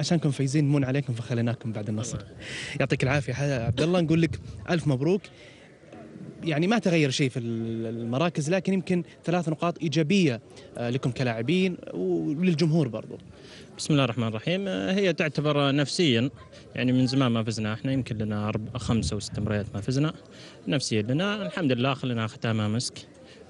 عشانكم فايزين مون عليكم فخليناكم بعد النصر يعطيك العافيه عبد الله نقول لك الف مبروك يعني ما تغير شيء في المراكز لكن يمكن ثلاث نقاط ايجابيه آه، لكم كلاعبين وللجمهور برضو بسم الله الرحمن الرحيم آه، هي تعتبر نفسيا يعني من زمان ما فزنا احنا يمكن لنا أربع خمسة ست مباريات ما فزنا نفسيا لنا الحمد لله خلينا ختامها مسك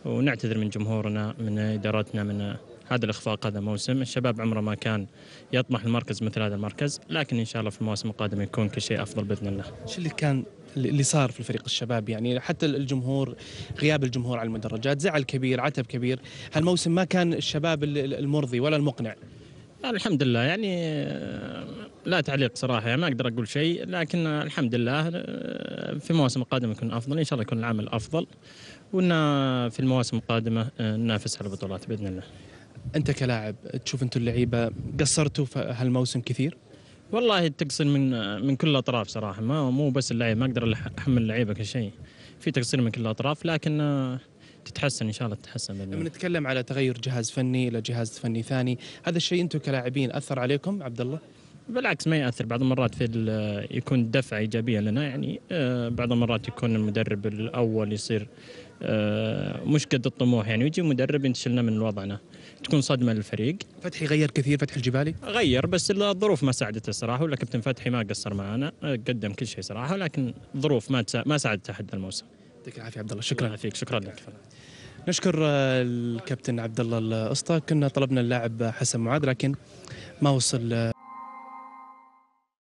ونعتذر من جمهورنا من ادارتنا من هذا الاخفاق هذا موسم الشباب عمره ما كان يطمح لمركز مثل هذا المركز لكن ان شاء الله في المواسم القادمه يكون كل شيء افضل باذن الله شو اللي كان اللي صار في الفريق الشباب يعني حتى الجمهور غياب الجمهور على المدرجات زعل كبير عتب كبير هالموسم ما كان الشباب المرضي ولا المقنع الحمد لله يعني آه، لا تعليق صراحه يعني ما اقدر اقول شيء لكن الحمد لله آه، في المواسم القادمه يكون افضل ان شاء الله يكون العمل افضل وان في المواسم القادمه آه، ننافس على البطولات باذن الله انت كلاعب تشوف انتم اللعيبه قصرتوا في هالموسم كثير؟ والله التقصير من من كل الاطراف صراحه ما مو بس اللعيبه ما اقدر احمل اللعيبه كل شيء في تقصير من كل الاطراف لكن تتحسن ان شاء الله تتحسن لما نتكلم على تغير جهاز فني الى جهاز فني ثاني، هذا الشيء انتم كلاعبين اثر عليكم عبد الله؟ بالعكس ما ياثر بعض المرات في يكون دفع ايجابيه لنا يعني آه، بعض المرات يكون المدرب الاول يصير آه، مش قد الطموح يعني ويجي مدرب ينشلنا من وضعنا تكون صدمه للفريق فتحي غير كثير فتحي الجبالي غير بس الظروف ما ساعدته صراحه ولا كابتن فتحي ما قصر معنا قدم كل شيء صراحه لكن الظروف ما تسا... ما ساعدته حد الموسم يعطيك العافيه عبد الله شكرا فيك شكرا لك نشكر آه، الكابتن عبد الله الاسطى كنا طلبنا اللاعب حسن معاذ لكن ما وصل آه،